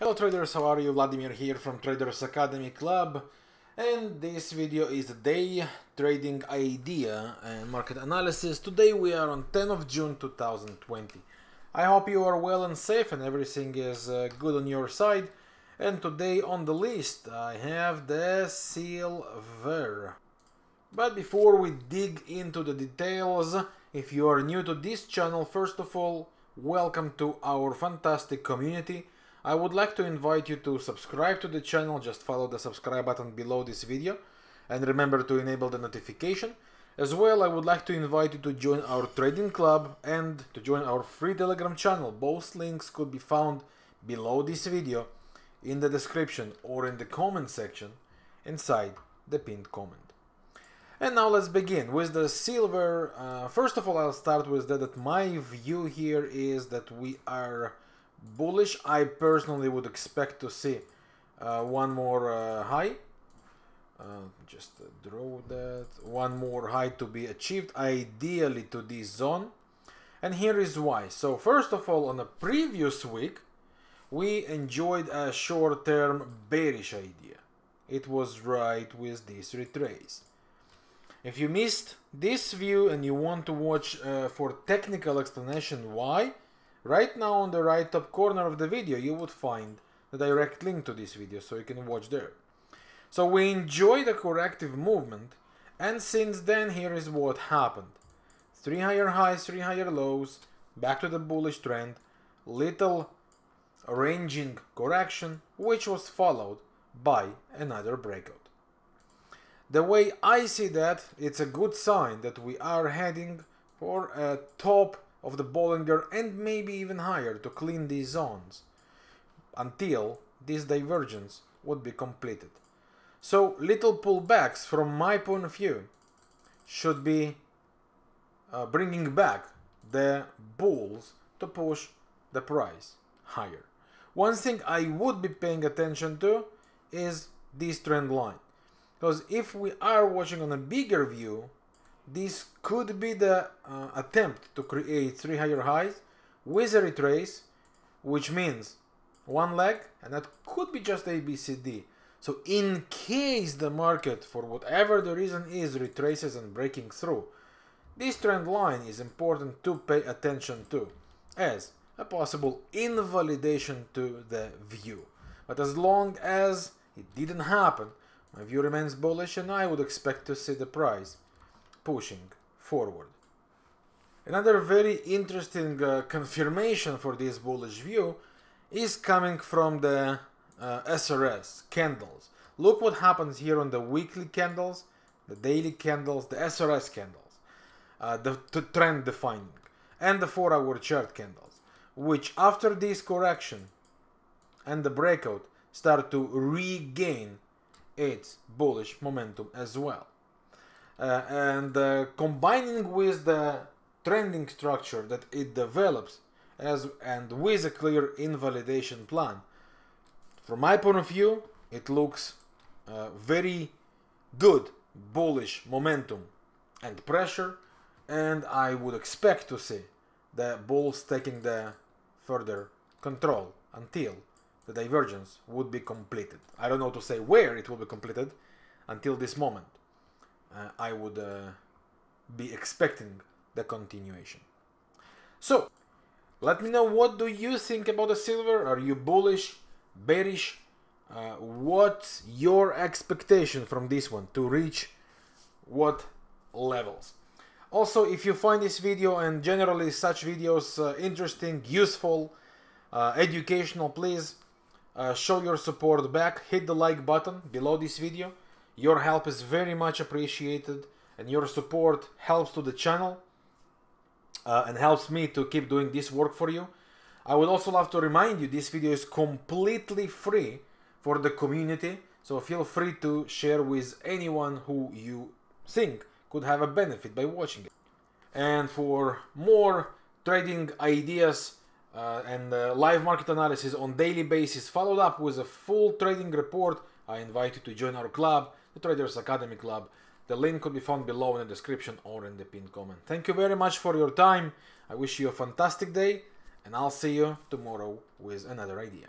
Hello traders, how are you? Vladimir here from Traders Academy Club and this video is the day trading idea and market analysis. Today we are on 10 of June 2020. I hope you are well and safe and everything is uh, good on your side. And today on the list I have the silver. But before we dig into the details, if you are new to this channel, first of all, welcome to our fantastic community I would like to invite you to subscribe to the channel, just follow the subscribe button below this video and remember to enable the notification. As well, I would like to invite you to join our trading club and to join our free telegram channel. Both links could be found below this video, in the description or in the comment section inside the pinned comment. And now let's begin with the silver. Uh, first of all, I'll start with that, that my view here is that we are bullish. I personally would expect to see uh, one more uh, high. Uh, just uh, draw that. One more high to be achieved, ideally to this zone. And here is why. So first of all, on the previous week, we enjoyed a short-term bearish idea. It was right with this retrace. If you missed this view and you want to watch uh, for technical explanation why, Right now on the right top corner of the video you would find the direct link to this video so you can watch there. So we enjoy the corrective movement and since then here is what happened. Three higher highs, three higher lows, back to the bullish trend, little ranging correction which was followed by another breakout. The way I see that, it's a good sign that we are heading for a top of the Bollinger and maybe even higher to clean these zones until this divergence would be completed. So little pullbacks from my point of view should be uh, bringing back the bulls to push the price higher. One thing I would be paying attention to is this trend line. Because if we are watching on a bigger view, this could be the uh, attempt to create three higher highs with a retrace, which means one leg, and that could be just ABCD. So in case the market, for whatever the reason is, retraces and breaking through, this trend line is important to pay attention to as a possible invalidation to the view. But as long as it didn't happen, my view remains bullish and I would expect to see the price pushing forward. Another very interesting uh, confirmation for this bullish view is coming from the uh, SRS candles. Look what happens here on the weekly candles, the daily candles, the SRS candles, uh, the, the trend defining, and the 4 hour chart candles, which after this correction and the breakout start to regain its bullish momentum as well uh, and uh, combining with the trending structure that it develops as and with a clear invalidation plan. From my point of view, it looks uh, very good bullish momentum and pressure and I would expect to see the bulls taking the further control until the divergence would be completed. I don't know to say where it will be completed until this moment. Uh, I would uh, be expecting the continuation. So, let me know what do you think about the silver? Are you bullish, bearish? Uh, what's your expectation from this one to reach what levels? Also, if you find this video and generally such videos uh, interesting, useful, uh, educational, please uh, show your support back. Hit the like button below this video your help is very much appreciated and your support helps to the channel uh, and helps me to keep doing this work for you. I would also love to remind you this video is completely free for the community. So feel free to share with anyone who you think could have a benefit by watching it. And for more trading ideas uh, and uh, live market analysis on daily basis followed up with a full trading report, I invite you to join our club the Traders Academy Club. The link could be found below in the description or in the pinned comment. Thank you very much for your time. I wish you a fantastic day and I'll see you tomorrow with another idea.